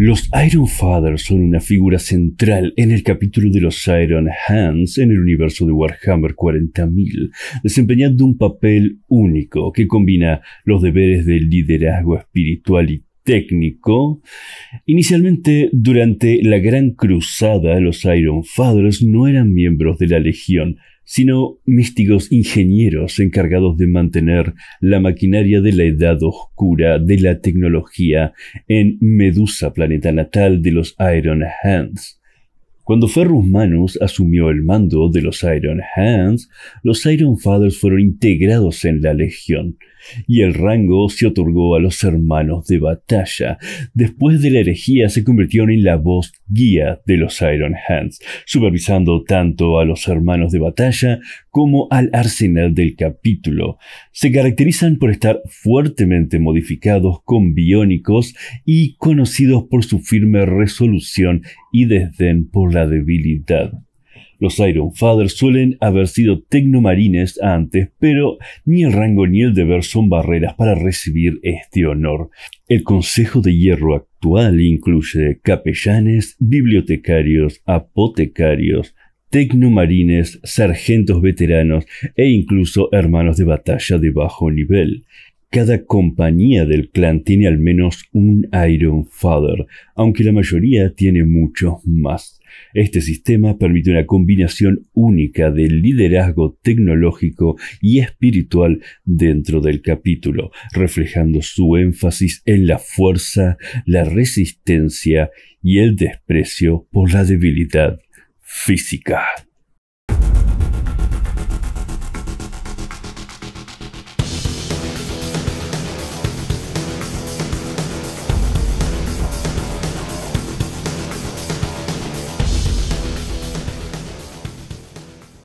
Los Iron Fathers son una figura central en el capítulo de los Iron Hands en el universo de Warhammer 40.000, desempeñando un papel único que combina los deberes de liderazgo espiritual y técnico. Inicialmente, durante la Gran Cruzada, los Iron Fathers no eran miembros de la Legión sino místicos ingenieros encargados de mantener la maquinaria de la edad oscura de la tecnología en Medusa, planeta natal de los Iron Hands. Cuando Ferrus Manus asumió el mando de los Iron Hands, los Iron Fathers fueron integrados en la Legión, y el rango se otorgó a los hermanos de batalla. Después de la herejía se convirtieron en la voz guía de los Iron Hands, supervisando tanto a los hermanos de batalla como al arsenal del capítulo. Se caracterizan por estar fuertemente modificados con biónicos y conocidos por su firme resolución y desdén por la debilidad. Los Iron Fathers suelen haber sido tecnomarines antes, pero ni el rango ni el deber son barreras para recibir este honor. El Consejo de Hierro actual incluye capellanes, bibliotecarios, apotecarios, tecnomarines, sargentos veteranos e incluso hermanos de batalla de bajo nivel. Cada compañía del clan tiene al menos un Iron Father, aunque la mayoría tiene muchos más. Este sistema permite una combinación única de liderazgo tecnológico y espiritual dentro del capítulo, reflejando su énfasis en la fuerza, la resistencia y el desprecio por la debilidad física.